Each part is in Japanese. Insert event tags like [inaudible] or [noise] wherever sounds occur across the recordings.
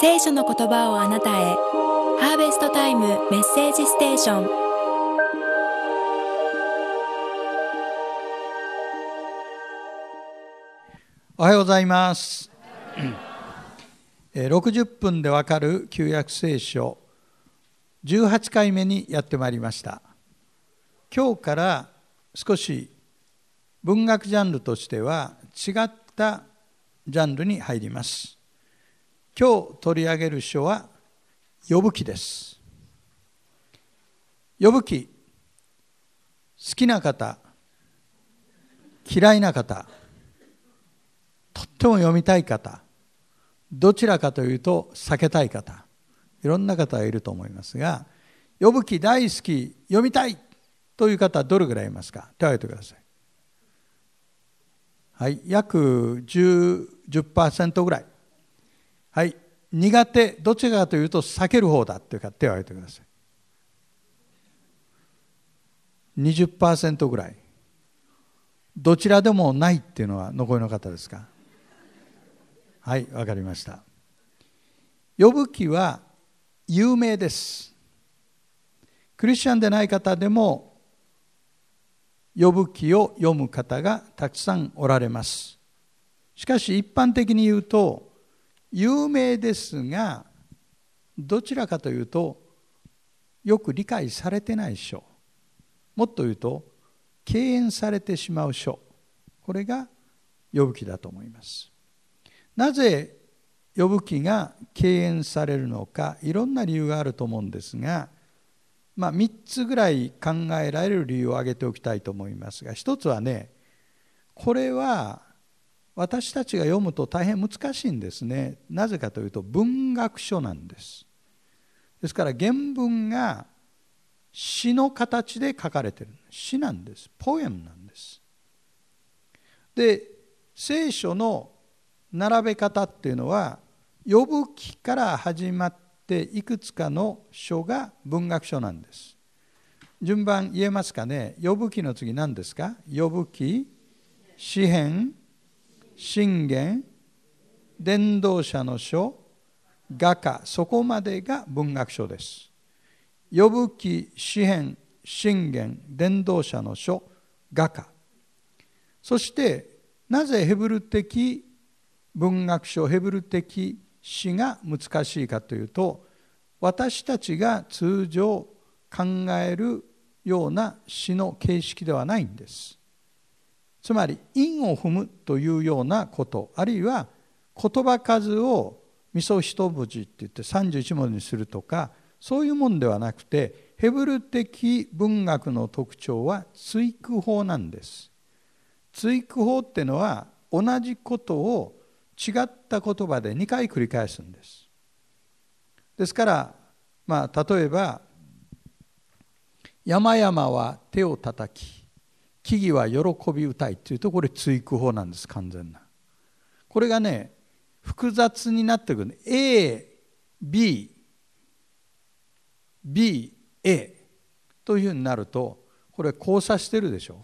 聖書の言葉をあなたへハーベストタイムメッセージステーションおはようございます60分でわかる旧約聖書18回目にやってまいりました今日から少し文学ジャンルとしては違ったジャンルに入ります今日取り上げる書は呼ぶ記です呼ぶ記好きな方嫌いな方とっても読みたい方どちらかというと避けたい方いろんな方がいると思いますが呼ぶ記大好き読みたいという方どれぐらいいますか手を挙げてくださいはい約 10%, 10ぐらいはい、苦手、どちらかというと避ける方だっていうか手を挙げてください。20%ぐらい。どちらでもないっていうのは残りの方ですかはい、わかりました。呼ぶ気は有名です。クリスチャンでない方でも呼ぶ気を読む方がたくさんおられます。しかし一般的に言うと有名ですがどちらかというとよく理解されてない書もっと言うと敬遠されてしまう書これが呼ぶ記だと思いますなぜ呼ぶ記が敬遠されるのかいろんな理由があると思うんですが、まあ、3つぐらい考えられる理由を挙げておきたいと思いますが1つはねこれは私たちが読むと大変難しいんですねなぜかというと文学書なんですですから原文が詩の形で書かれてる詩なんですポエムなんですで聖書の並べ方っていうのは呼ぶ木から始まっていくつかの書が文学書なんです順番言えますかね呼ぶ木の次何ですか呼ぶ記詩編信玄伝道者の書画家そこまでが文学書です呼ぶ記詩編信玄伝道者の書画家そしてなぜヘブル的文学書ヘブル的詩が難しいかというと私たちが通常考えるような詩の形式ではないんです。つまり因を踏むというようなことあるいは言葉数をそひ一文字って言って31文字にするとかそういうもんではなくてヘブル的文学の特徴は追句法なんです。追句法ってのは同じことを違った言葉で2回繰り返すんです。ですから、まあ、例えば「山々は手をたたき」木々は喜び歌いというとこれ追句法なんです完全なこれがね複雑になってくる ABBA というふうになるとこれ交差してるでしょ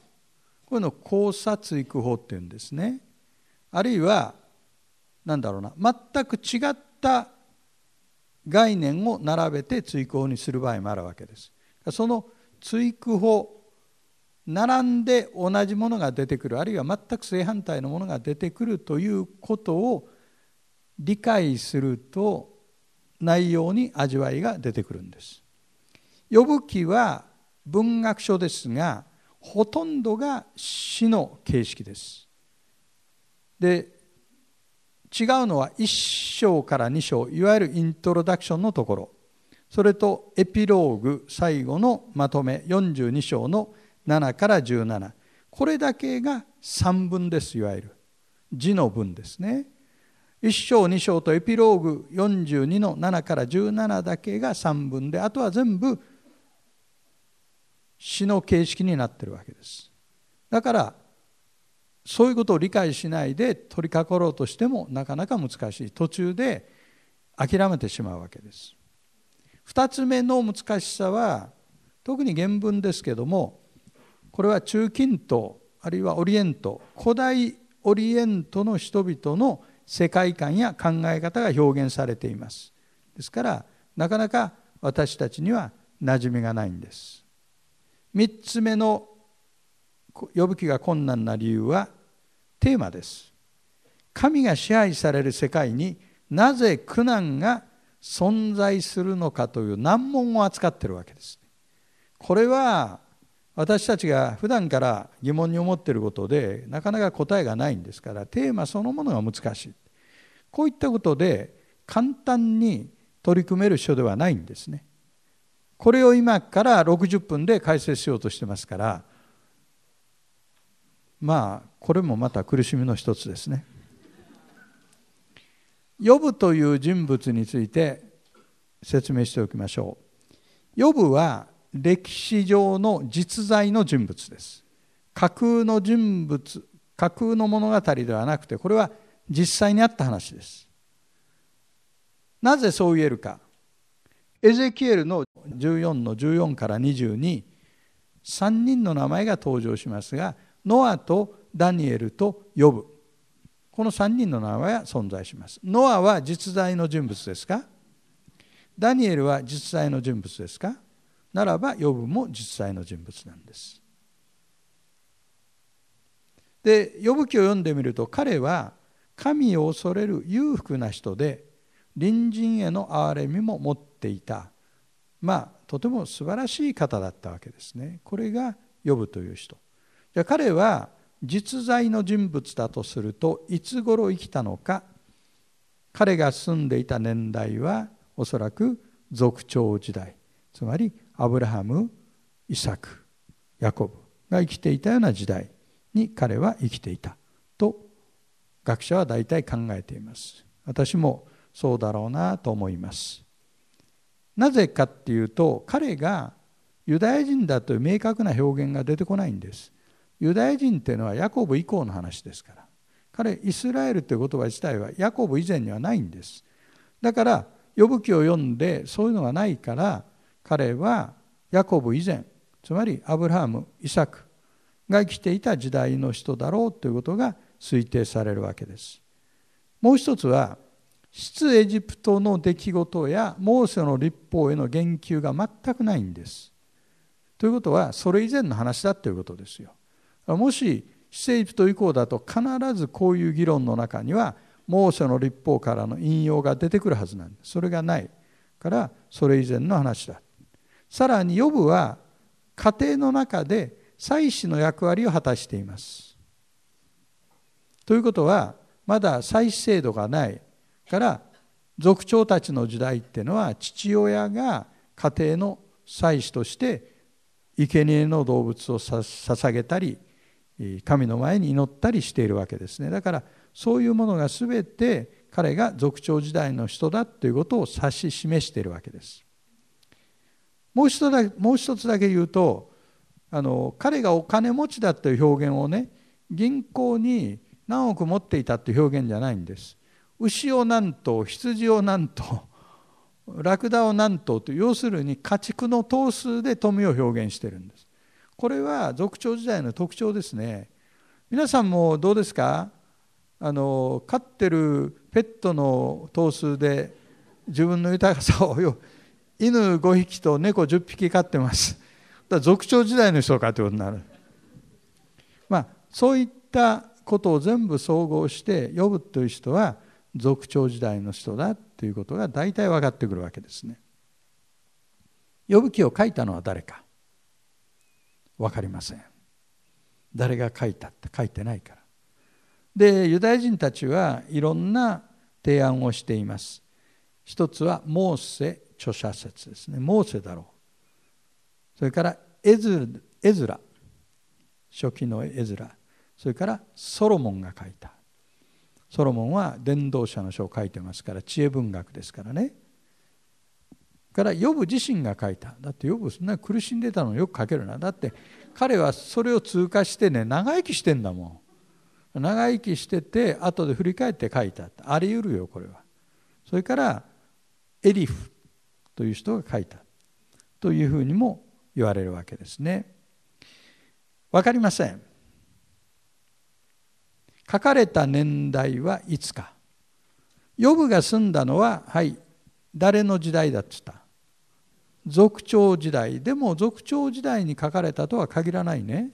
こういうのを交差追句法っていうんですねあるいは何だろうな全く違った概念を並べて追句法にする場合もあるわけですその追句法並んで同じものが出てくるあるいは全く正反対のものが出てくるということを理解すると内容に味わいが出てくるんです。呼ぶ記は文学書ですがほとんどが詩の形式です。で違うのは1章から2章いわゆるイントロダクションのところそれとエピローグ最後のまとめ42章の「7から17これだけが3分ですいわゆる字の文ですね1章2章とエピローグ42の7から17だけが3分であとは全部詩の形式になってるわけですだからそういうことを理解しないで取り囲ろうとしてもなかなか難しい途中で諦めてしまうわけです2つ目の難しさは特に原文ですけどもこれは中近東あるいはオリエント古代オリエントの人々の世界観や考え方が表現されていますですからなかなか私たちには馴染みがないんです3つ目の呼ぶ気が困難な理由はテーマです神が支配される世界になぜ苦難が存在するのかという難問を扱ってるわけですこれは私たちが普段から疑問に思っていることでなかなか答えがないんですからテーマそのものが難しいこういったことで簡単に取り組める書ではないんですねこれを今から60分で解説しようとしてますからまあこれもまた苦しみの一つですね。ヨブという人物について説明しておきましょう。ヨブは歴史上の実在の人物です架空の人物架空の物語ではなくてこれは実際にあった話ですなぜそう言えるかエゼキエルの14の14から223人の名前が登場しますがノアとダニエルとヨブこの3人の名前は存在しますノアは実在の人物ですかダニエルは実在の人物ですかならばヨブも実際の人物なんです。でヨブ記を読んでみると彼は神を恐れる裕福な人で隣人への憐れみも持っていたまあとても素晴らしい方だったわけですねこれがヨブという人じゃ彼は実在の人物だとするといつ頃生きたのか彼が住んでいた年代はおそらく族長時代つまりアブラハムイサクヤコブが生きていたような時代に彼は生きていたと学者は大体考えています私もそうだろうなと思いますなぜかっていうと彼がユダヤ人だという明確な表現が出てこないんですユダヤ人っていうのはヤコブ以降の話ですから彼イスラエルという言葉自体はヤコブ以前にはないんですだから呼ぶ記を読んでそういうのがないから彼はヤコブ以前つまりアブラハムイサクが生きていた時代の人だろうということが推定されるわけです。もう一つは出エジプトの出来事やモーセの立法への言及が全くないんです。ということはそれ以前の話だということですよ。もし出エジプト以降だと必ずこういう議論の中にはモーセの立法からの引用が出てくるはずなんです。それがないからそれ以前の話ださらにヨブは家庭の中で祭祀の役割を果たしています。ということはまだ祭祀制度がないから族長たちの時代っていうのは父親が家庭の祭司として生贄の動物を捧げたり神の前に祈ったりしているわけですねだからそういうものが全て彼が族長時代の人だということを指し示しているわけですもう一つだけもう一つだけ言うとあの彼がお金持ちだという表現をね銀行に何億持っていたという表現じゃないんです牛を何頭羊を何頭ラクダを何頭と要するに家畜の頭数で富を表現してるんですこれは族長時代の特徴ですね皆さんもどうですかあの飼ってるペットの頭数で自分の豊かさを犬5匹と猫10匹飼ってます。だ族長時代の人かということになる。まあそういったことを全部総合して呼ぶという人は族長時代の人だということが大体分かってくるわけですね。呼ぶ記を書いたのは誰か分かりません。誰が書いたって書いてないから。でユダヤ人たちはいろんな提案をしています。一つはモーセ著者説ですねモーセだろうそれからエズエズラ初期のエズラそれからソロモンが書いたソロモンは伝道者の書を書いてますから知恵文学ですからねからヨブ自身が書いただってヨブそんな苦しんでたのよく書けるなだって彼はそれを通過してね長生きしてんだもん長生きしてて後で振り返って書いたあり得るよこれはそれからエリフという人が書いたというふうにも言われるわけですね。わかりません。書かれた年代はいつか。ヨブが住んだのははい誰の時代だっつった族長時代でも族長時代に書かれたとは限らないね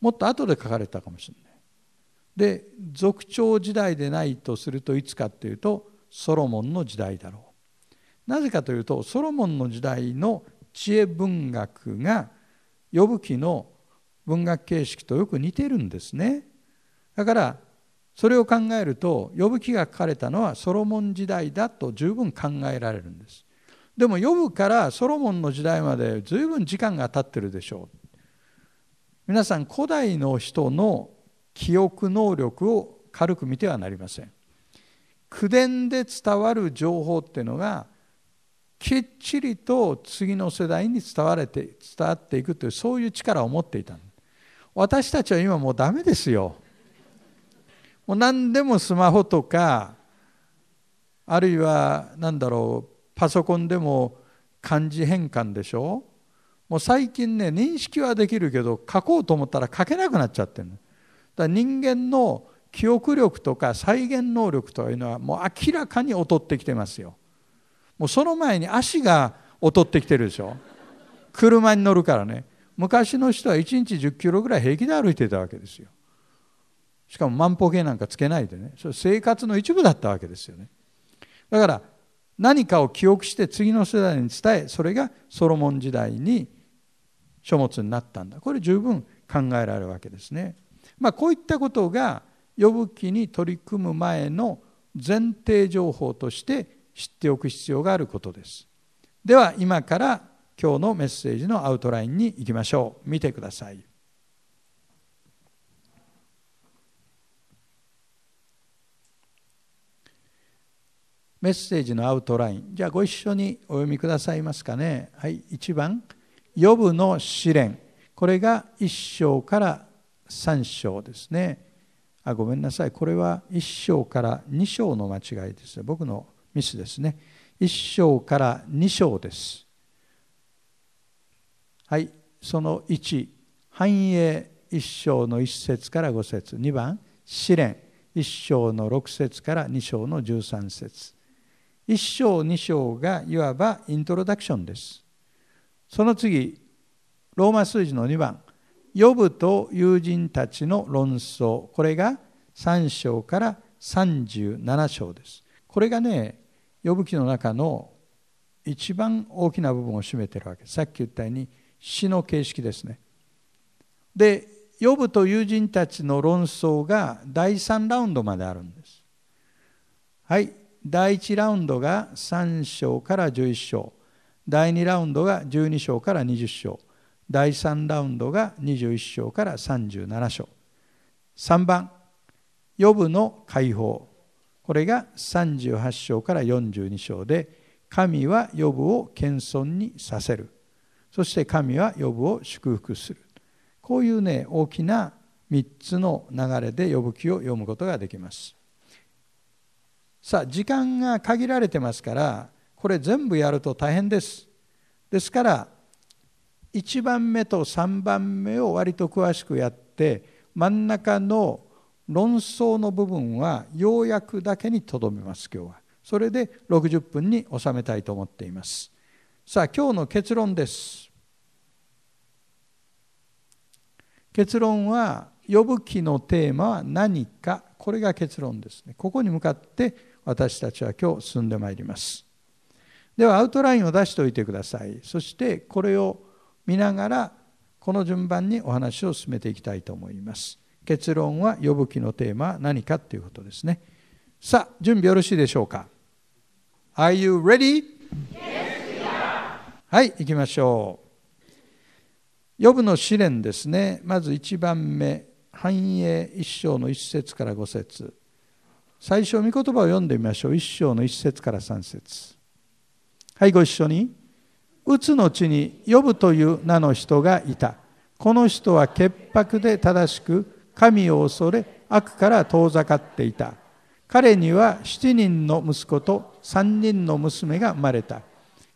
もっと後で書かれたかもしれないで族長時代でないとするといつかっていうとソロモンの時代だろうなぜかというとソロモンの時代の知恵文学が呼ぶ記の文学形式とよく似てるんですねだからそれを考えると呼ぶ記が書かれたのはソロモン時代だと十分考えられるんですでも呼ぶからソロモンの時代まで随分時間が経ってるでしょう皆さん古代の人の記憶能力を軽く見てはなりません口伝で伝わる情報っていうのがきっちりと次の世代に伝われて伝わっていくというそういう力を持っていた私たちは今もうダメですよもう何でもスマホとかあるいは何だろうパソコンでも漢字変換でしょもう最近ね認識はできるけど書こうと思ったら書けなくなっちゃってるだから人間の記憶力とか再現能力というのはもう明らかに劣ってきてますよもうその前に足が劣ってきてるでしょ車に乗るからね昔の人は1日1 0キロぐらい平気で歩いてたわけですよしかも万歩計なんかつけないでねそれ生活の一部だったわけですよねだから何かを記憶して次の世代に伝えそれがソロモン時代に書物になったんだこれ十分考えられるわけですね。まあ、こういったことが呼ぶ気に取り組む前の前提情報として知っておく必要があることですでは今から今日のメッセージのアウトラインに行きましょう見てくださいメッセージのアウトラインじゃあご一緒にお読みくださいますかねはい1番「予部の試練」これが1章から3章ですねあごめんなさいこれは1章から2章の間違いです僕のミスですね1章から2章ですはいその1繁栄1章の1節から5節2番試練1章の6節から2章の13節1章2章がいわばイントロダクションですその次ローマ数字の2番ヨブと友人たちの論争これが3章から37章ですこれがねヨブ記の中の一番大きな部分を占めてるわけさっき言ったように詩の形式ですねでヨブと友人たちの論争が第3ラウンドまであるんですはい第1ラウンドが3章から11章第2ラウンドが12章から20章第3ラウンドが21章から37章3番ヨブの解放これが38章から42章で神はヨブを謙遜にさせるそして神はヨブを祝福するこういうね大きな3つの流れで予部記を読むことができますさあ時間が限られてますからこれ全部やると大変ですですから1番目と3番目を割と詳しくやって真ん中の論争の部分は要約だけにとどめます今日はそれで60分に収めたいと思っていますさあ今日の結論です結論は呼ぶ気のテーマは何かこれが結論ですねここに向かって私たちは今日進んでまいりますではアウトラインを出しておいてくださいそしてこれを見ながらこの順番にお話を進めていきたいと思います結論は呼ぶ記のテーマは何かということですねさあ準備よろしいでしょうか Are you ready? Yes, はい行きましょう呼ぶの試練ですねまず1番目繁栄一章の1節から5節最初御言葉を読んでみましょう1章の1節から3節はいご一緒にうつの地に呼ぶという名の人がいた。この人は潔白で正しく、神を恐れ、悪から遠ざかっていた。彼には7人の息子と3人の娘が生まれた。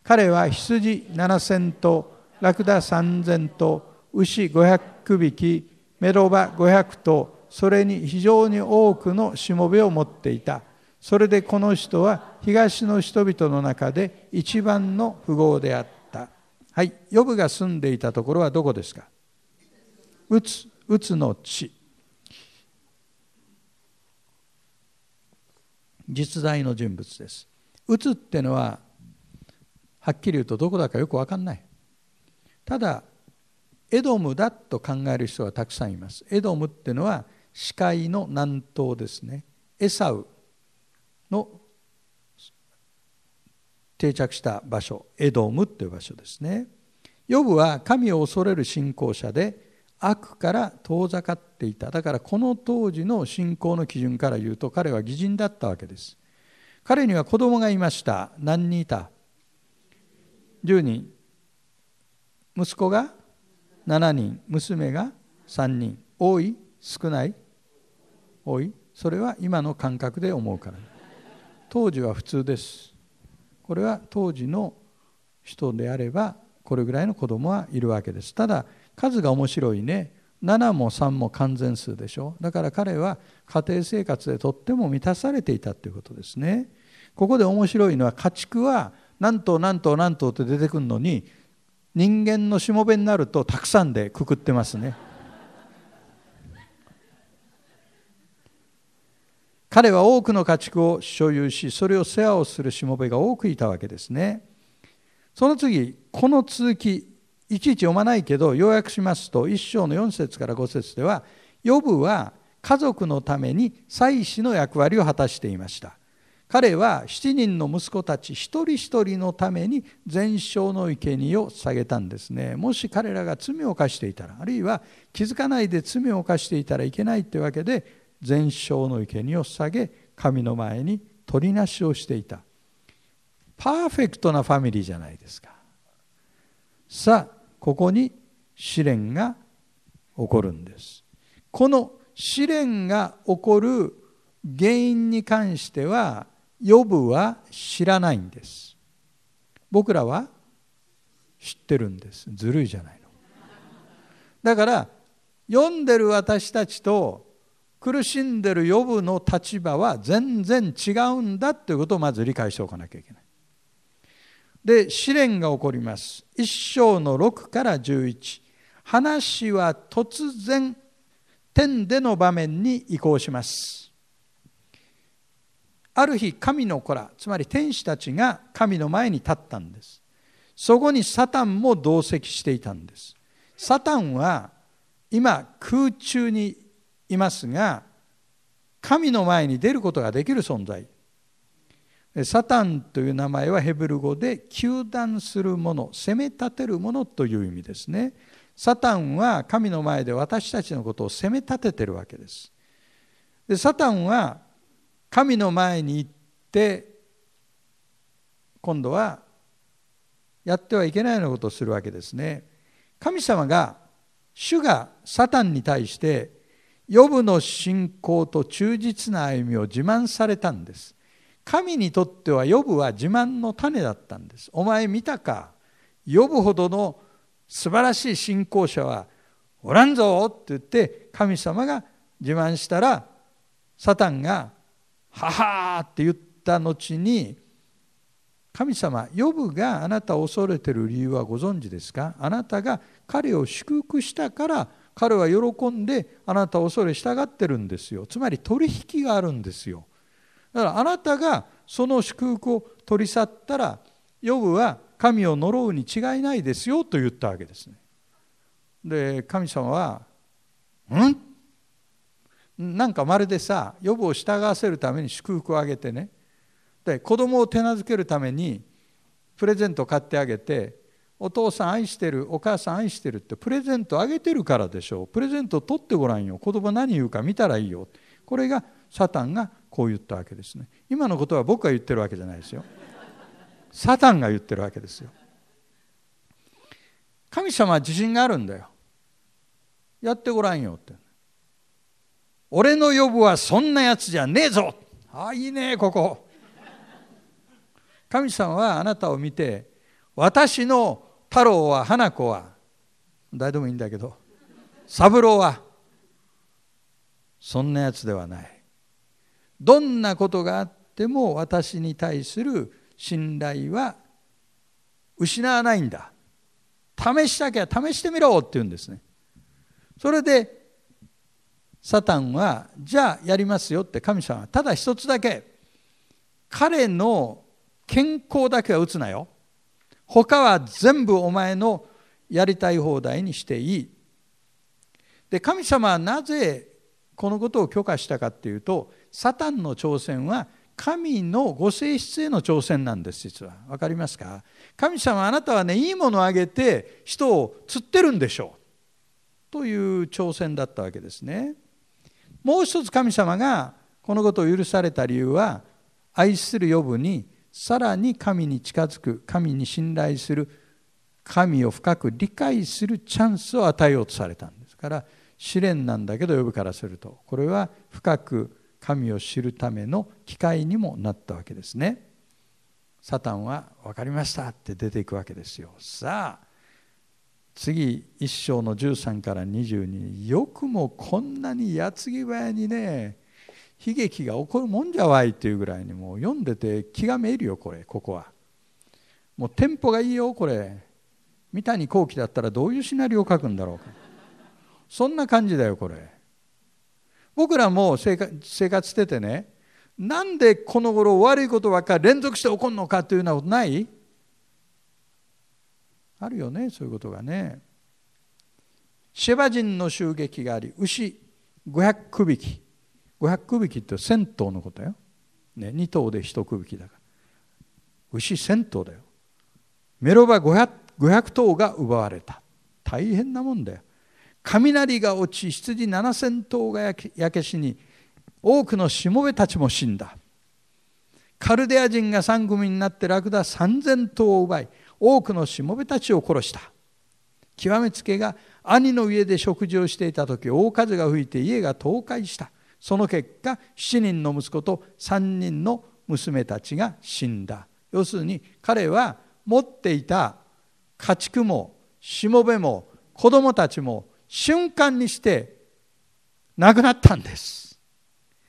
彼は羊7000頭、ラクダ3000頭、牛500匹、メロバ500頭、それに非常に多くのしもべを持っていた。それでこの人は東の人々の中で一番の富豪であった。はい、ヨブが住んでいたところはどこですかうつ、うつの地。実在の人物です。うつってのは、はっきり言うとどこだかよく分かんない。ただ、エドムだと考える人はたくさんいます。エドムってのは、視界の南東ですね。エサウの定着した場所エドムという場所ですねヨブは神を恐れる信仰者で悪から遠ざかっていただからこの当時の信仰の基準から言うと彼は偽人だったわけです彼には子供がいました何人いた10人息子が7人娘が3人多い少ない多いそれは今の感覚で思うから当時は普通ですこれは当時の人であればこれぐらいの子供はいるわけですただ数が面白いね7も3も完全数でしょだから彼は家庭生活でとっても満たされていたということですねここで面白いのは家畜は何頭何頭何頭って出てくるのに人間のしもべになるとたくさんでくくってますね彼は多くの家畜を所有しそれを世話をするしもべが多くいたわけですねその次この続きいちいち読まないけど要約しますと1章の4節から5節ではヨブは家族のために祭祀の役割を果たしていました彼は7人の息子たち一人一人のために全焼の生贄を下げたんですねもし彼らが罪を犯していたらあるいは気づかないで罪を犯していたらいけないってわけで全焼の生贄を下げ神の前に取りなしをしていたパーフェクトなファミリーじゃないですかさあここに試練が起こるんですこの試練が起こる原因に関してはヨブは知らないんです僕らは知ってるんですずるいじゃないのだから読んでる私たちと苦しんでるヨブの立場は全然違うんだということをまず理解しておかなきゃいけない。で試練が起こります。一章の6から11。話は突然天での場面に移行します。ある日神の子らつまり天使たちが神の前に立ったんです。そこにサタンも同席していたんです。サタンは今空中にいますが神の前に出ることができる存在サタンという名前はヘブル語で糾弾するもの責め立てるものという意味ですねサタンは神の前で私たちのことを責め立ててるわけですでサタンは神の前に行って今度はやってはいけないようなことをするわけですね神様が主がサタンに対してヨブの信仰と忠実な歩みを自慢されたんです神にとってはヨブは自慢の種だったんですお前見たかヨブほどの素晴らしい信仰者はおらんぞって言って神様が自慢したらサタンが「ははー」って言った後に神様ヨブがあなたを恐れてる理由はご存知ですかあなたが彼を祝福したから彼は喜んであなたを恐れ従ってるんですよつまり取引があるんですよだからあなたがその祝福を取り去ったらヨブは神を呪うに違いないですよと言ったわけですねで神様は「ん?」なんかまるでさヨブを従わせるために祝福をあげてねで子供を手なずけるためにプレゼントを買ってあげてお父さん愛してるお母さん愛してるってプレゼントあげてるからでしょうプレゼント取ってごらんよ子供何言うか見たらいいよこれがサタンがこう言ったわけですね今のことは僕が言ってるわけじゃないですよサタンが言ってるわけですよ神様は自信があるんだよやってごらんよって俺の呼ぶはそんなやつじゃねえぞああいいねここ神様はあなたを見て私の太郎は花子は誰でもいいんだけど三郎はそんなやつではないどんなことがあっても私に対する信頼は失わないんだ試したきゃ試してみろって言うんですねそれでサタンはじゃあやりますよって神様はただ一つだけ彼の健康だけは打つなよ他は全部お前のやりたい放題にしていい。で神様はなぜこのことを許可したかっていうとサタンの挑戦は神のご性質への挑戦なんです実は分かりますか神様あなたはねいいものをあげて人を釣ってるんでしょうという挑戦だったわけですねもう一つ神様がこのことを許された理由は愛する予部にさらに神に近づく神に信頼する神を深く理解するチャンスを与えようとされたんですから試練なんだけど呼ぶからするとこれは深く神を知るための機会にもなったわけですね。サタンは「分かりました」って出ていくわけですよ。さあ次1章の13から22よくもこんなに矢継ぎ早にね悲劇が起こるもんじゃわいっていうぐらいにもう読んでて気がめいるよこれここはもうテンポがいいよこれ三谷幸喜だったらどういうシナリオを書くんだろうかそんな感じだよこれ僕らも生活しててねなんでこの頃悪いことばっかり連続して起こるのかというようなことないあるよねそういうことがねシェバ人の襲撃があり牛500匹500区引きって1000頭のことよ、ね、2頭で1区引きだから牛1000頭だよメロバ 500, 500頭が奪われた大変なもんだよ雷が落ち羊7000頭が焼け死に多くのしもべたちも死んだカルデア人が3組になってラクダ3000頭を奪い多くのしもべたちを殺した極めつけが兄の家で食事をしていた時大風が吹いて家が倒壊したその結果7人の息子と3人の娘たちが死んだ要するに彼は持っていた家畜もしもべも子供たちも瞬間にして亡くなったんです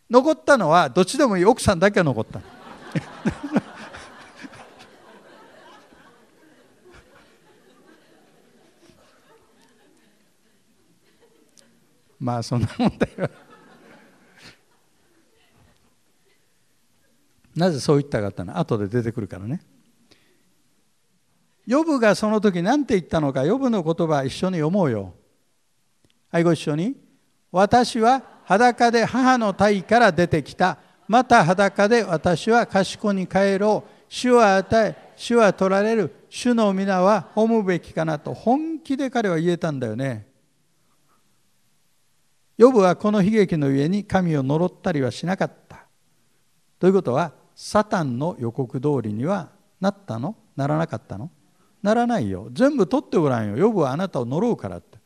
残ったのはどっちでもいい奥さんだけが残った [laughs] まあそんな問題はなぜそう言ったかったの後で出てくるからねヨブがその時何て言ったのかヨブの言葉一緒に読もうよはいご一緒に私は裸で母の体から出てきたまた裸で私は賢に帰ろう主は与え主は取られる主の皆は褒むべきかなと本気で彼は言えたんだよねヨブはこの悲劇のゆえに神を呪ったりはしなかったということはサタンの予告通りにはなったのならなかったのならないよ全部取ってごらんよヨブはあなたを呪うからって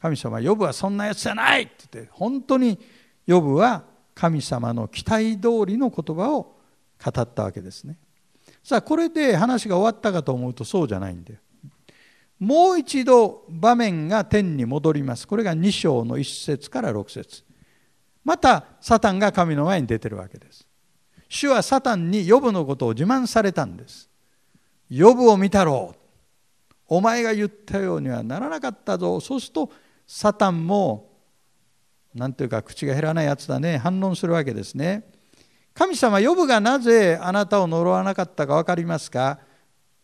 神様ヨブはそんなやつじゃないって言って本当にヨブは神様の期待通りの言葉を語ったわけですねさあこれで話が終わったかと思うとそうじゃないんだよもう一度場面が天に戻りますこれが2章の1節から6節またサタンが神の前に出てるわけです主はサタンにヨブのことを自慢されたんです。ヨブを見たろう。お前が言ったようにはならなかったぞ。そうするとサタンも何ていうか口が減らないやつだね反論するわけですね。神様ヨブがなぜあなたを呪わなかったか分かりますか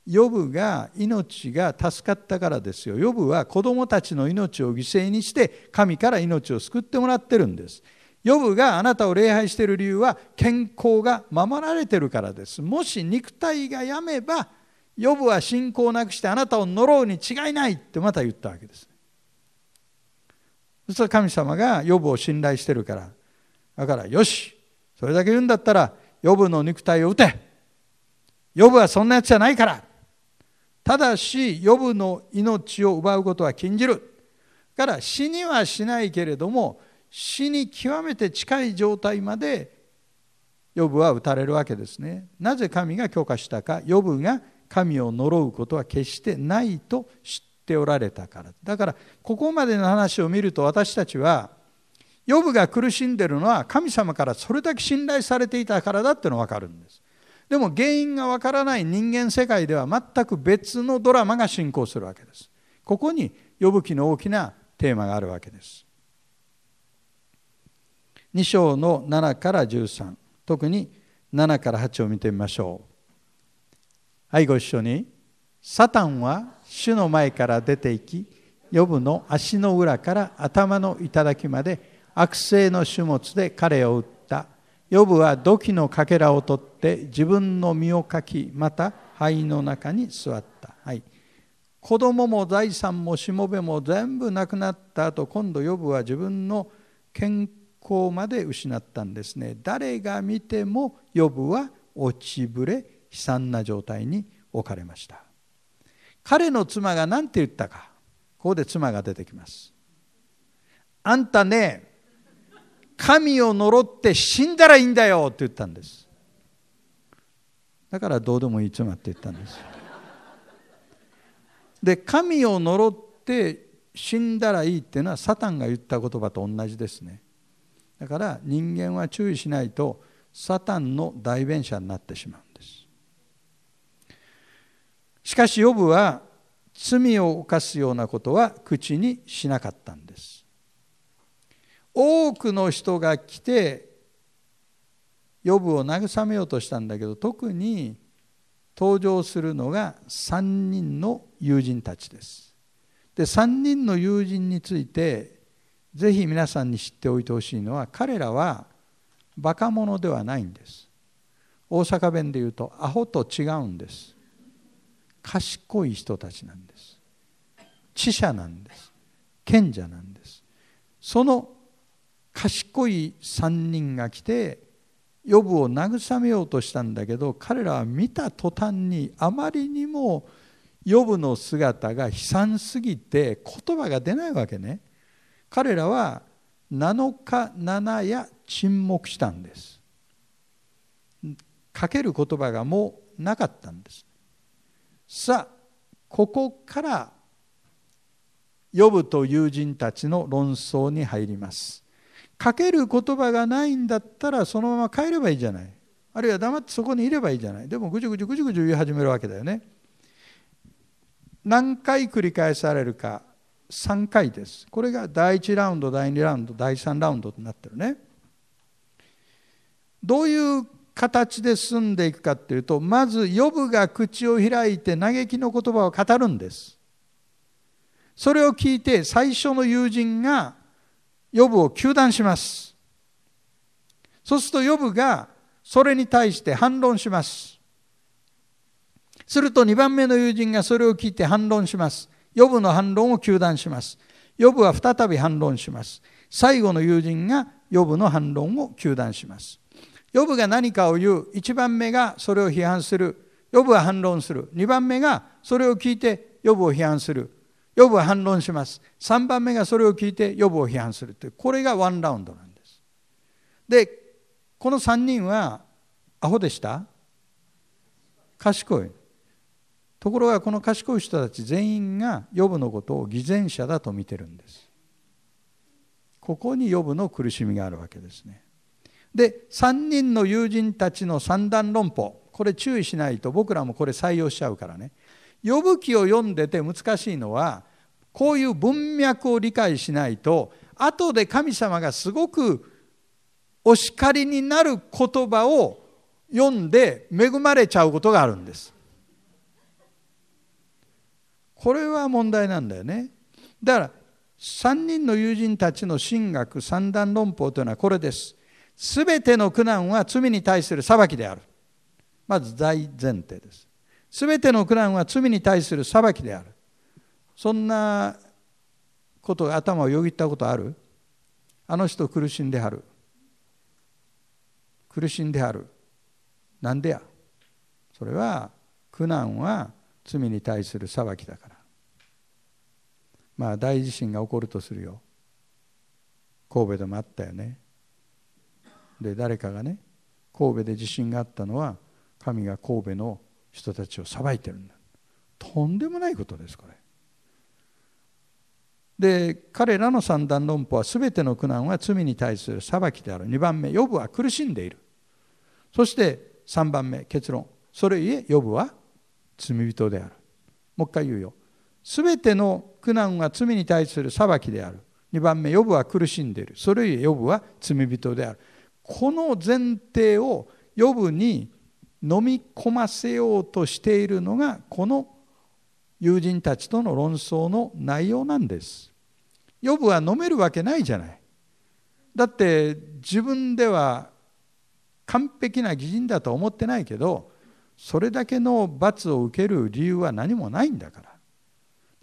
ヨブが命が助かったからですよ。ヨブは子供たちの命を犠牲にして神から命を救ってもらってるんです。ヨブがあなたを礼拝している理由は健康が守られてるからですもし肉体が病めばヨブは信仰をなくしてあなたを呪うに違いないってまた言ったわけですそしたら神様がヨブを信頼してるからだからよしそれだけ言うんだったらヨブの肉体を打てヨブはそんなやつじゃないからただしヨブの命を奪うことは禁じるだから死にはしないけれども死に極めて近い状態までヨブは打たれるわけですねなぜ神が許可したかヨブが神を呪うことは決してないと知っておられたからだからここまでの話を見ると私たちはヨブが苦しんでるのは神様からそれだけ信頼されていたからだってのが分かるんですでも原因が分からない人間世界では全く別のドラマが進行するわけですここにヨブ記の大きなテーマがあるわけです2章の7から13特に7から8を見てみましょうはいご一緒にサタンは主の前から出ていきヨブの足の裏から頭の頂まで悪性の種物で彼を打ったヨブは土器のかけらを取って自分の身をかきまた肺の中に座った、はい、子供も財産もしもべも全部なくなった後今度ヨブは自分の健行まで失ったんですね誰が見てもヨブは落ちぶれ悲惨な状態に置かれました彼の妻が何て言ったかここで妻が出てきますあんたね神を呪って死んだらいいんだよって言ったんですだからどうでもいい妻って言ったんですで神を呪って死んだらいいっていうのはサタンが言った言葉と同じですねだから人間は注意しないとサタンの代弁者になってしまうんですしかしヨブは罪を犯すようなことは口にしなかったんです多くの人が来てヨブを慰めようとしたんだけど特に登場するのが3人の友人たちですで3人の友人についてぜひ皆さんに知っておいてほしいのは彼らはバカ者ではないんです大阪弁で言うとアホと違うんです賢い人たちなんです知者なんです賢者なんですその賢い3人が来てヨブを慰めようとしたんだけど彼らは見た途端にあまりにもヨブの姿が悲惨すぎて言葉が出ないわけね彼らは7日7夜沈黙したんですかける言葉がもうなかったんですさあここから呼ぶと友人たちの論争に入りますかける言葉がないんだったらそのまま帰ればいいじゃないあるいは黙ってそこにいればいいじゃないでもぐじゅぐじゅぐじゅぐじゅ言い始めるわけだよね何回繰り返されるか3回です。これが第1ラウンド、第2ラウンド、第3ラウンドとなってるね。どういう形で進んでいくかっていうと、まず、ヨブが口を開いて嘆きの言葉を語るんです。それを聞いて、最初の友人がヨブを糾弾します。そうすると、ヨブがそれに対して反論します。すると、2番目の友人がそれを聞いて反論します。ヨブの反論を糾弾します。ヨブは再び反論します。最後の友人がヨブの反論を糾弾します。ヨブが何かを言う。1番目がそれを批判する。ヨブは反論する。2番目がそれを聞いてヨブを批判する。ヨブは反論します。3番目がそれを聞いてヨブを批判するという。これがワンラウンドなんです。で、この3人はアホでした賢い。ところがこの賢い人たち全員がヨブのことを偽善者だと見てるんですここにヨブの苦しみがあるわけですねで3人の友人たちの三段論法これ注意しないと僕らもこれ採用しちゃうからね呼ぶ記を読んでて難しいのはこういう文脈を理解しないと後で神様がすごくお叱りになる言葉を読んで恵まれちゃうことがあるんです。これは問題なんだよねだから3人の友人たちの神学三段論法というのはこれです全ての苦難は罪に対する裁きであるまず大前提です全ての苦難は罪に対する裁きであるそんなこと頭をよぎったことあるあの人苦しんではる苦しんではるなんでやそれは苦難は罪に対する裁きだからまあ、大地震が起こるとするよ神戸でもあったよねで誰かがね神戸で地震があったのは神が神戸の人たちを裁いてるんだとんでもないことですこれで彼らの三段論法は全ての苦難は罪に対する裁きである2番目予部は苦しんでいるそして3番目結論それゆえ予部は罪人であるもう一回言うよべての苦難は罪に対する裁きである2番目ヨブは苦しんでいるそれゆえヨブは罪人であるこの前提をヨブに飲み込ませようとしているのがこの友人たちとの論争の内容なんです。ヨブは飲めるわけないじゃない。だって自分では完璧な義人だと思ってないけどそれだけの罰を受ける理由は何もないんだから。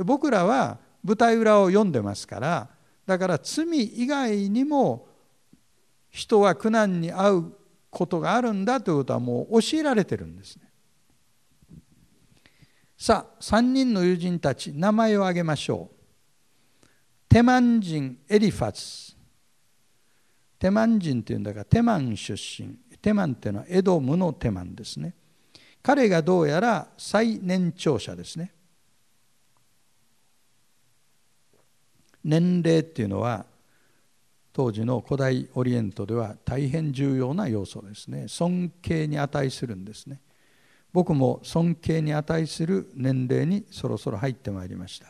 僕らは舞台裏を読んでますからだから罪以外にも人は苦難に遭うことがあるんだということはもう教えられてるんですね。さあ3人の友人たち名前を挙げましょう。テマン人エリファツ。テマン人っていうんだからテマン出身。テマンっていうのはエドムのテマンですね。彼がどうやら最年長者ですね。年齢っていうのは当時の古代オリエントでは大変重要な要素ですね尊敬に値するんですね僕も尊敬に値する年齢にそろそろ入ってまいりました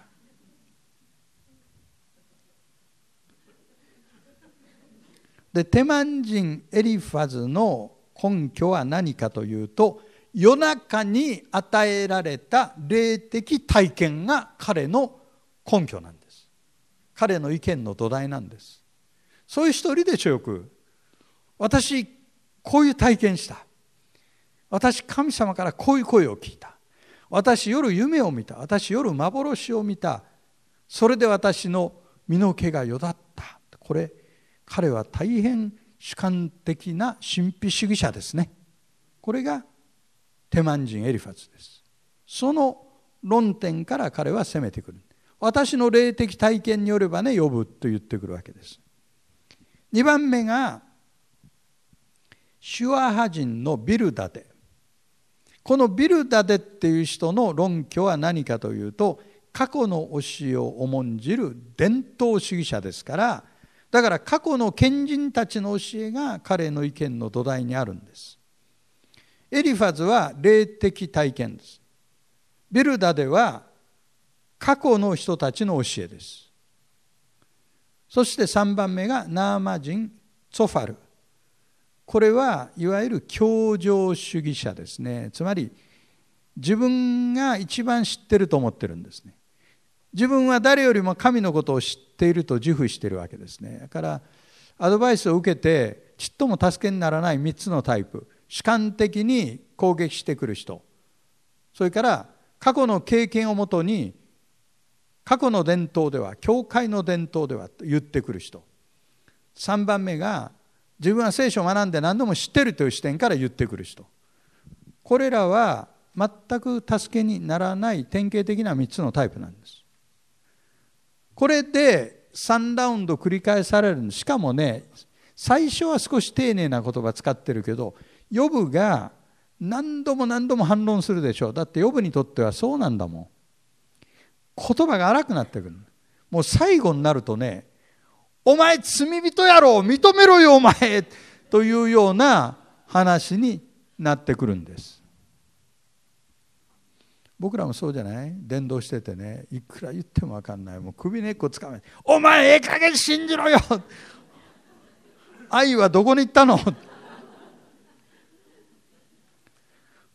でテマン人エリファズの根拠は何かというと夜中に与えられた霊的体験が彼の根拠なんです彼の意見の土台なんですそういう一人でしょよく私こういう体験した私神様からこういう声を聞いた私夜夢を見た私夜幻を見たそれで私の身の毛がよだったこれ彼は大変主観的な神秘主義者ですねこれがテマン人エリファツですその論点から彼は攻めてくる私の霊的体験によればね呼ぶと言ってくるわけです2番目がシュア派人のビルダデこのビルダデっていう人の論拠は何かというと過去の教えを重んじる伝統主義者ですからだから過去の賢人たちの教えが彼の意見の土台にあるんですエリファズは霊的体験ですビルダデは過去の人たちの教えです。そして3番目がナーマ人ソファル。これはいわゆる教条主義者ですね。つまり自分が一番知ってると思ってるんですね。自分は誰よりも神のことを知っていると自負してるわけですね。だからアドバイスを受けてちっとも助けにならない3つのタイプ。主観的に攻撃してくる人。それから過去の経験をもとに過去の伝統では教会の伝統ではと言ってくる人3番目が自分は聖書を学んで何度も知ってるという視点から言ってくる人これらは全く助けにならない典型的な3つのタイプなんですこれで3ラウンド繰り返されるしかもね最初は少し丁寧な言葉使ってるけどヨブが何度も何度も反論するでしょうだってヨブにとってはそうなんだもん言葉が荒くなってくるもう最後になるとね「お前罪人やろ認めろよお前」というような話になってくるんです僕らもそうじゃない伝道しててねいくら言っても分かんないもう首根っこつかめお前ええ加減信じろよ愛はどこに行ったの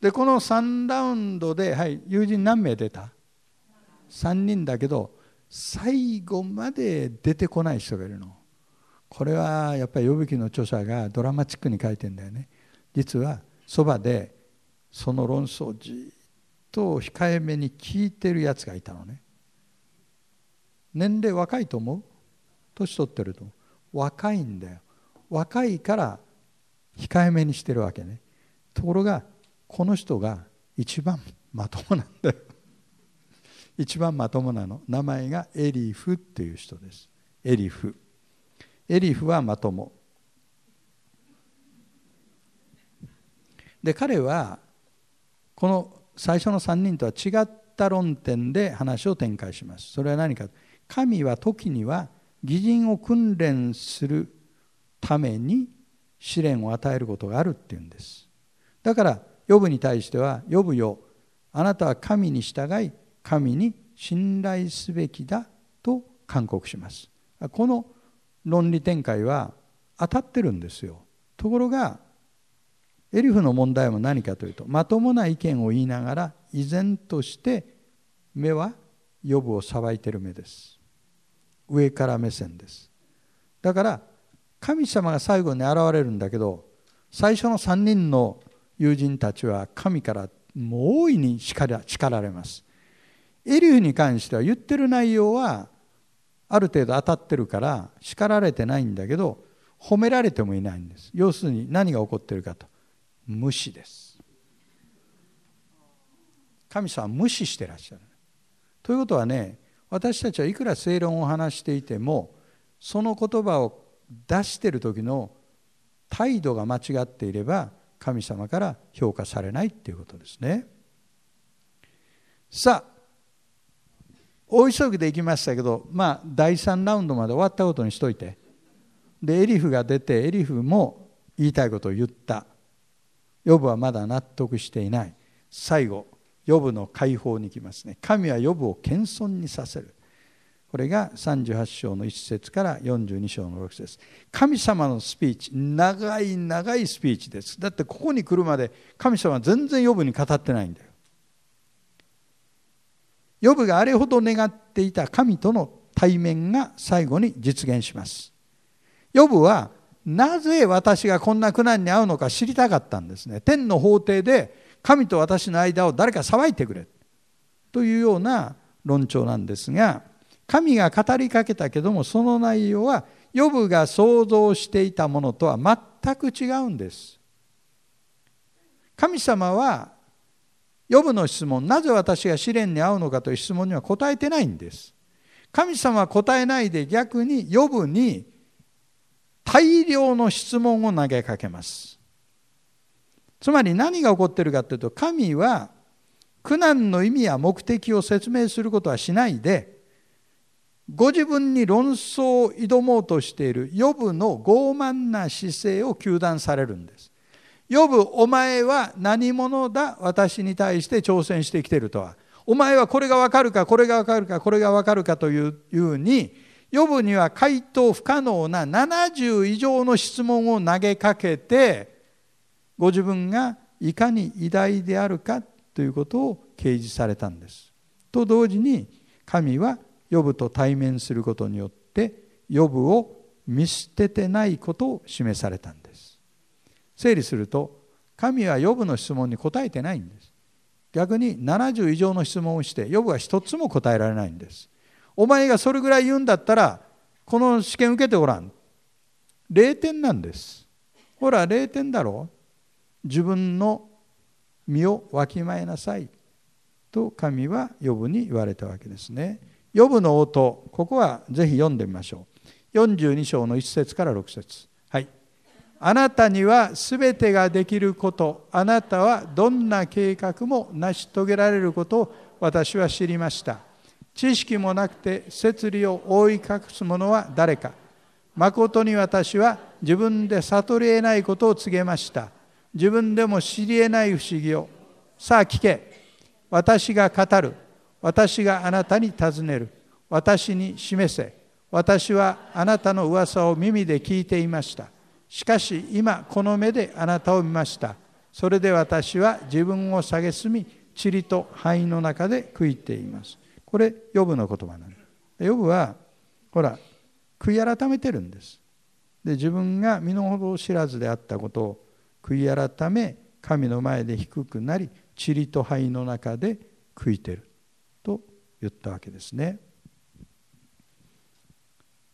でこの3ラウンドではい友人何名出た3人だけど最後まで出てこない人がいるのこれはやっぱり呼びの著者がドラマチックに書いてんだよね実はそばでその論争をじっと控えめに聞いてるやつがいたのね年齢若いと思う年取ってると若いんだよ若いから控えめにしてるわけねところがこの人が一番まともなんだよ一番まともなの名前がエリフっていう人ですエリフエリフはまともで彼はこの最初の3人とは違った論点で話を展開しますそれは何か神は時には義人を訓練するために試練を与えることがあるっていうんですだからヨブに対しては「ヨブよあなたは神に従い神に信頼すべきだと勧告しますこの論理展開は当たってるんですよところがエリフの問題も何かというとまともな意見を言いながら依然として目は予部を裁いてる目です上から目線ですだから神様が最後に現れるんだけど最初の3人の友人たちは神からも大いに叱られますエリューに関しては言ってる内容はある程度当たってるから叱られてないんだけど褒められてもいないんです要するに何が起こってるかと無視です神様は無視してらっしゃるということはね私たちはいくら正論を話していてもその言葉を出してる時の態度が間違っていれば神様から評価されないっていうことですねさあ大急ぎで行きましたけど、まあ、第3ラウンドまで終わったことにしといてでエリフが出てエリフも言いたいことを言ったヨブはまだ納得していない最後ヨブの解放に来ますね神はヨブを謙遜にさせるこれが38章の1節から42章の6節神様のスピーチ長い長いスピーチですだってここに来るまで神様は全然ヨブに語ってないんだよヨブがあれほど願っていた神との対面が最後に実現します。ヨブはなぜ私がこんな苦難に遭うのか知りたかったんですね。天の法廷で神と私の間を誰か裁いてくれというような論調なんですが神が語りかけたけどもその内容はヨブが想像していたものとは全く違うんです。神様はヨブの質問、なぜ私が試練に遭うのかという質問には答えてないんです。神様は答えないで逆にヨブに大量の質問を投げかけます。つまり何が起こってるかというと神は苦難の意味や目的を説明することはしないでご自分に論争を挑もうとしている予部の傲慢な姿勢を糾弾されるんです。呼ぶお前は何者だ私に対して挑戦してきてるとは。お前はこれがわかるか、これがわかるか、これがわかるかというように、呼ぶには回答不可能な70以上の質問を投げかけて、ご自分がいかに偉大であるかということを掲示されたんです。と同時に、神は呼ぶと対面することによって、呼ぶを見捨ててないことを示されたんです。整理すると神はヨブの質問に答えてないんです逆に70以上の質問をしてヨブは一つも答えられないんですお前がそれぐらい言うんだったらこの試験受けておらん0点なんですほら0点だろ自分の身をわきまえなさいと神はヨブに言われたわけですねヨブの応答ここはぜひ読んでみましょう42章の1節から6節あなたにはすべてができること、あなたはどんな計画も成し遂げられることを私は知りました。知識もなくて摂理を覆い隠す者は誰か。誠に私は自分で悟り得ないことを告げました。自分でも知り得ない不思議を。さあ聞け。私が語る。私があなたに尋ねる。私に示せ。私はあなたの噂を耳で聞いていました。しかし今この目であなたを見ましたそれで私は自分を蔑み塵と灰の中で悔いていますこれヨブの言葉なんですヨブはほら悔い改めてるんですで自分が身の程を知らずであったことを悔い改め神の前で低くなり塵と灰の中で悔いてると言ったわけですね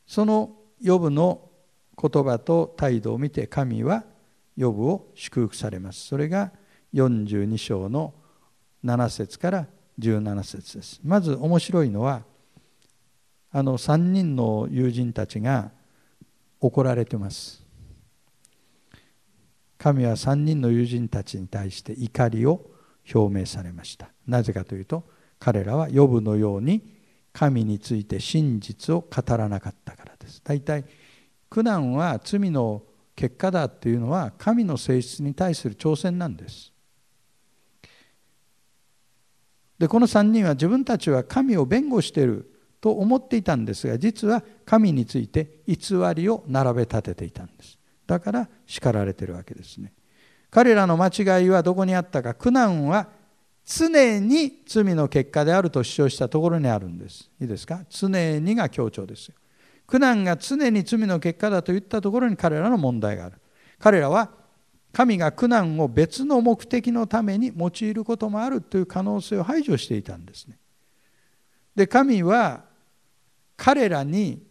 そのヨブの言葉と態度を見て神はヨブを祝福されます。それが42章の7節から17節です。まず面白いのはあの3人の友人たちが怒られてます。神は3人の友人たちに対して怒りを表明されました。なぜかというと彼らはヨブのように神について真実を語らなかったからです。大体苦難は罪の結果だっていうのは神の性質に対する挑戦なんです。でこの3人は自分たちは神を弁護していると思っていたんですが実は神について偽りを並べ立てていたんですだから叱られてるわけですね彼らの間違いはどこにあったか苦難は常に罪の結果であると主張したところにあるんですいいですか常にが強調ですよ苦難が常に罪の結果だといったところに彼らの問題がある彼らは神が苦難を別の目的のために用いることもあるという可能性を排除していたんですねで神は彼らに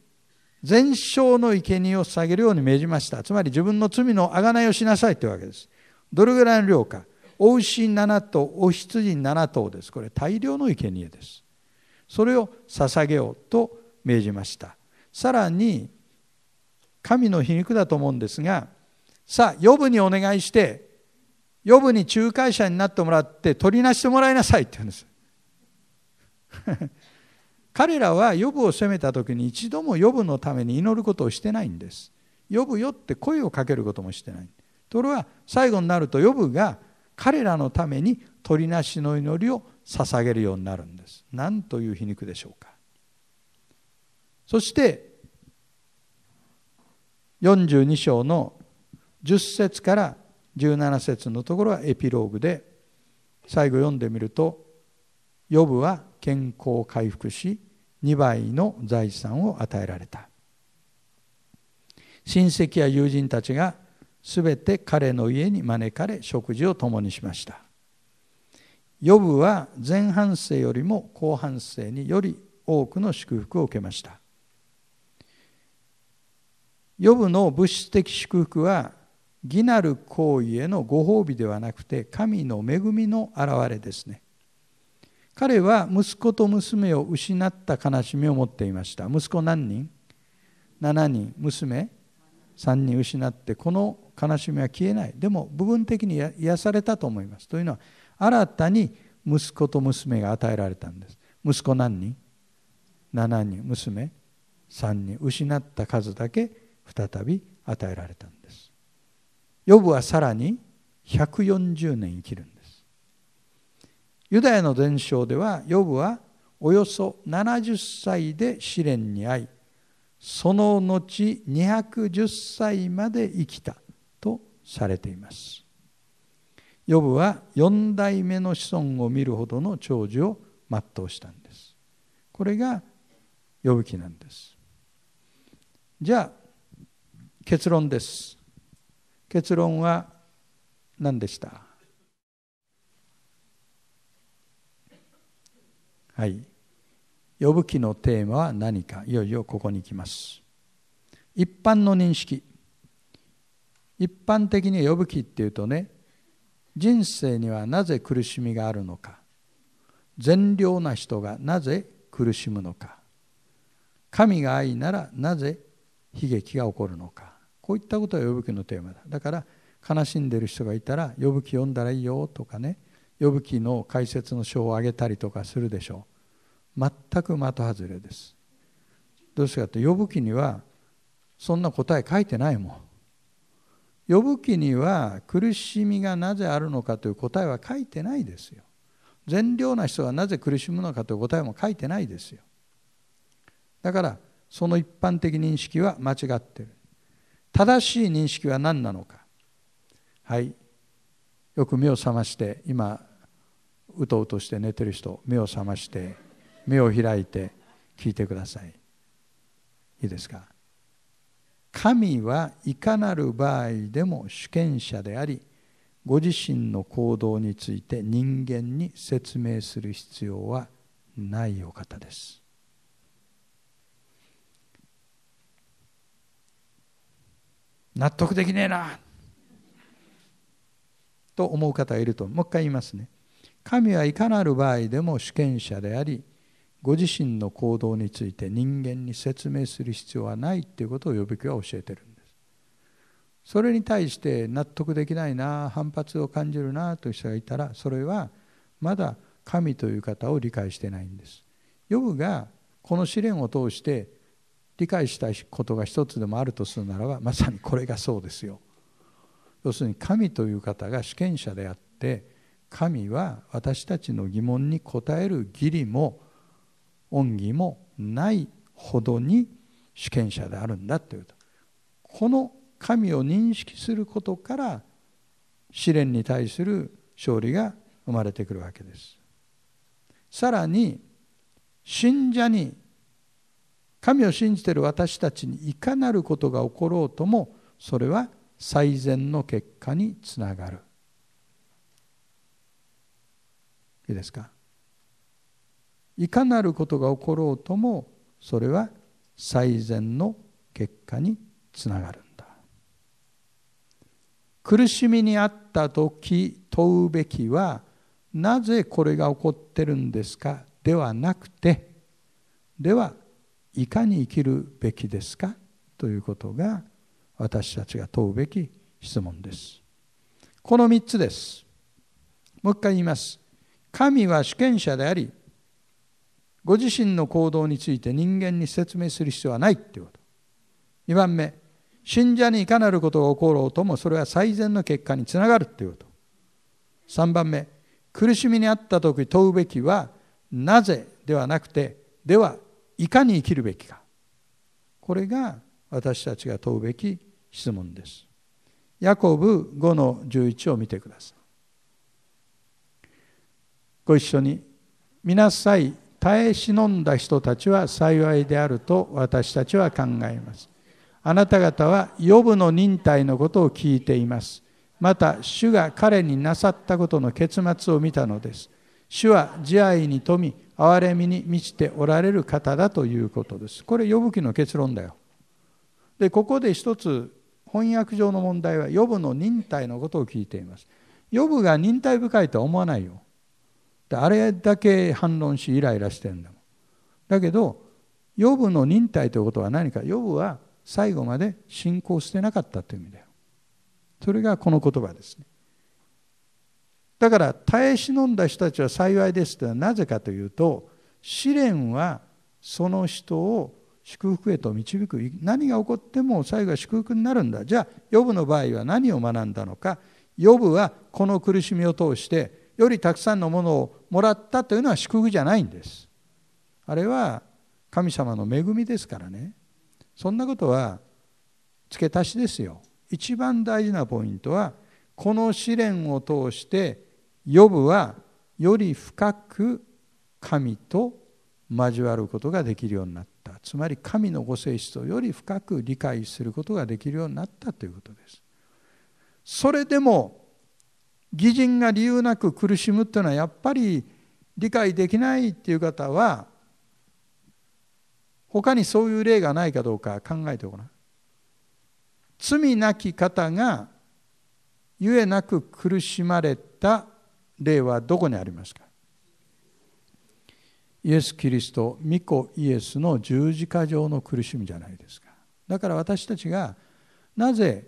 全勝の生贄を捧げるように命じましたつまり自分の罪の贖いをしなさいというわけですどれぐらいの量かお牛7頭お羊7頭ですこれ大量の生贄ですそれを捧げようと命じましたさらに神の皮肉だと思うんですがさあ予部にお願いして予部に仲介者になってもらって取りなしてもらいなさいって言うんです [laughs] 彼らは予部を責めた時に一度も予部のために祈ることをしてないんです呼ぶよって声をかけることもしてないところが最後になると予部が彼らのために取りなしの祈りを捧げるようになるんですなんという皮肉でしょうかそして42章の10節から17節のところはエピローグで最後読んでみると「ヨブは健康を回復し2倍の財産を与えられた」親戚や友人たちがすべて彼の家に招かれ食事を共にしましたヨブは前半生よりも後半生により多くの祝福を受けましたヨブの物質的祝福は義なる行為へのご褒美ではなくて神の恵みの表れですね彼は息子と娘を失った悲しみを持っていました息子何人 ?7 人娘3人失ってこの悲しみは消えないでも部分的に癒されたと思いますというのは新たに息子と娘が与えられたんです息子何人 ?7 人娘3人失った数だけ再び与えられたんですヨブはさらに140年生きるんですユダヤの伝承ではヨブはおよそ70歳で試練に遭いその後210歳まで生きたとされていますヨブは4代目の子孫を見るほどの長寿を全うしたんですこれがヨブ記なんですじゃあ結論です結論は何でしたはい呼ぶ気のテーマは何かいよいよここに来ます一般の認識一般的に呼ぶ気っていうとね人生にはなぜ苦しみがあるのか善良な人がなぜ苦しむのか神が愛ならなぜ悲劇が起こるのかこういったことが呼ぶ記のテーマだだから悲しんでる人がいたら呼ぶ記読んだらいいよとかね呼ぶ記の解説の書をあげたりとかするでしょう全く的外れですどうしてかって呼ぶ記にはそんな答え書いてないもん呼ぶ記には苦しみがなぜあるのかという答えは書いてないですよ善良な人がなぜ苦しむのかという答えも書いてないですよだからその一般的認識は間違ってる正しい認識は何なのかはいよく目を覚まして今うとうとして寝てる人目を覚まして目を開いて聞いてくださいいいですか神はいかなる場合でも主権者でありご自身の行動について人間に説明する必要はないお方です納得できねえなと思う方がいるともう一回言いますね神はいかなる場合でも主権者でありご自身の行動について人間に説明する必要はないっていうことを呼びきは教えてるんですそれに対して納得できないな反発を感じるなという人がいたらそれはまだ神という方を理解してないんです。ヨブがこの試練を通して理解したいことが一つでもあるとするならばまさにこれがそうですよ。要するに神という方が主権者であって神は私たちの疑問に答える義理も恩義もないほどに主権者であるんだというこの神を認識することから試練に対する勝利が生まれてくるわけです。さらに信者に神を信じている私たちにいかなることが起ころうともそれは最善の結果につながるいいですかいかなることが起ころうともそれは最善の結果につながるんだ苦しみにあった時問うべきはなぜこれが起こってるんですかではなくてではいかに生きるべきですかということが私たちが問うべき質問です。この3つです。もう一回言います。神は主権者であり、ご自身の行動について人間に説明する必要はないということ。2番目、信者にいかなることが起ころうともそれは最善の結果につながるということ。3番目、苦しみにあった時問うべきはなぜではなくて、ではいかに生きるべきかこれが私たちが問うべき質問ですヤコブ5の11を見てくださいご一緒に「見なさい耐え忍んだ人たちは幸いであると私たちは考えます」「あなた方は予部の忍耐のことを聞いています」また主が彼になさったことの結末を見たのです主は慈愛に富み憐れみに満ちておられる方だということですこれ呼ぶ記の結論だよでここで一つ翻訳上の問題は呼ぶの忍耐のことを聞いています呼ぶが忍耐深いとは思わないよあれだけ反論しイライラしてるんだもんだけど呼ぶの忍耐ということは何か呼ぶは最後まで信仰してなかったという意味だよそれがこの言葉ですねだから耐え忍んだ人たちは幸いですというのはなぜかというと試練はその人を祝福へと導く何が起こっても最後は祝福になるんだじゃあヨブの場合は何を学んだのかヨブはこの苦しみを通してよりたくさんのものをもらったというのは祝福じゃないんですあれは神様の恵みですからねそんなことは付け足しですよ一番大事なポイントはこの試練を通してヨブはより深く神と交わることができるようになったつまり神のご性質をより深く理解することができるようになったということですそれでも義人が理由なく苦しむというのはやっぱり理解できないっていう方は他にそういう例がないかどうか考えておくな罪なき方がゆえなく苦しまれた霊はどこにありますかイエス・キリスト御子イエスの十字架上の苦しみじゃないですかだから私たちがなぜ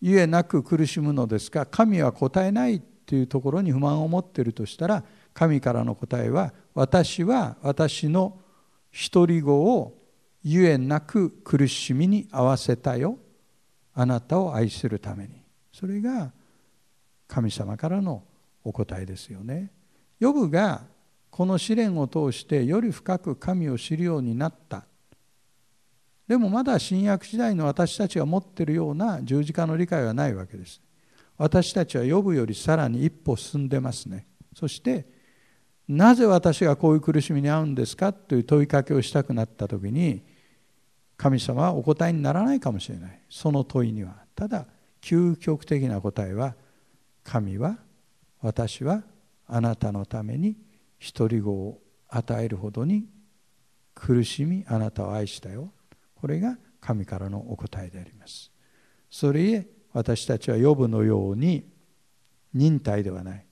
ゆえなく苦しむのですか神は答えないというところに不満を持っているとしたら神からの答えは私は私の独り子をゆえなく苦しみに合わせたよあなたを愛するためにそれが神様からのお答えですよね。ヨブがこの試練を通してより深く神を知るようになったでもまだ新約時代の私たちが持っているような十字架の理解はないわけです私たちは呼ぶよりさらに一歩進んでますねそしてなぜ私がこういう苦しみに遭うんですかという問いかけをしたくなった時に神様はお答えにならないかもしれないその問いにはただ究極的な答えは神は私はあなたのために独り子を与えるほどに苦しみあなたを愛したよこれが神からのお答えでありますそれゆえ私たちは呼ぶのように忍耐ではない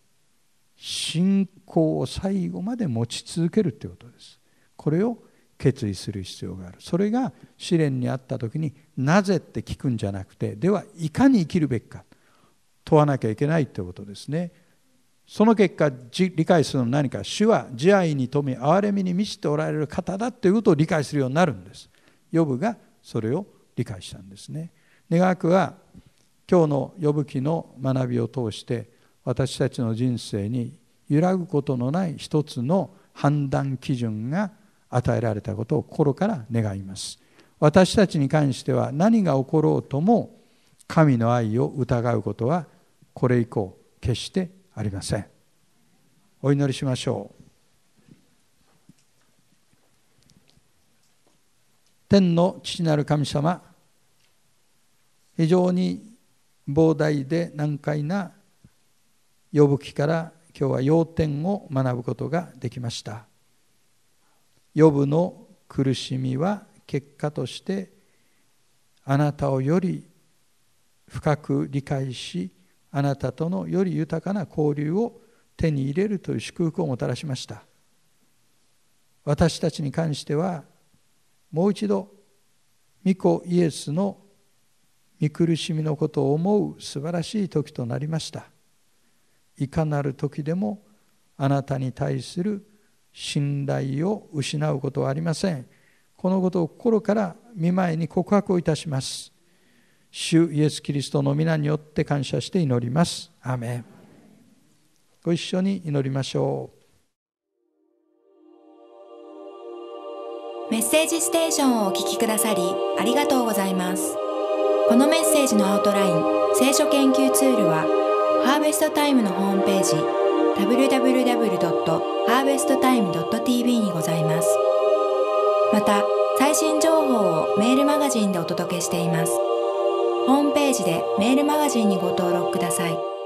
信仰を最後まで持ち続けるということですこれを決意する必要があるそれが試練にあった時になぜって聞くんじゃなくてではいかに生きるべきか問わなきゃいけないということですねその結果理解するのは何か主は慈愛に富み憐れみに満ちておられる方だということを理解するようになるんですヨブがそれを理解したんですね願わくは今日のヨブ記の学びを通して私たちの人生に揺らぐことのない一つの判断基準が与えられたことを心から願います私たちに関しては何が起ころうとも神の愛を疑うことはこれ以降決してありませんお祈りしましょう天の父なる神様非常に膨大で難解な呼ぶ記から今日は要点を学ぶことができました呼ぶの苦しみは結果としてあなたをより深く理解しあなたとのより豊かな交流を手に入れるという祝福をもたらしました私たちに関してはもう一度御子イエスの見苦しみのことを思う素晴らしい時となりましたいかなる時でもあなたに対する信頼を失うことはありませんこのことを心から見舞いに告白をいたします主イエス・キリストの皆によって感謝して祈ります。アメンご一緒に祈りましょう。メッセージステーションをお聞きくださりありがとうございます。このメッセージのアウトライン聖書研究ツールはハーベストタイムのホームページ www.harvesttime.tv にございます。また最新情報をメールマガジンでお届けしています。ホームページでメールマガジンにご登録ください。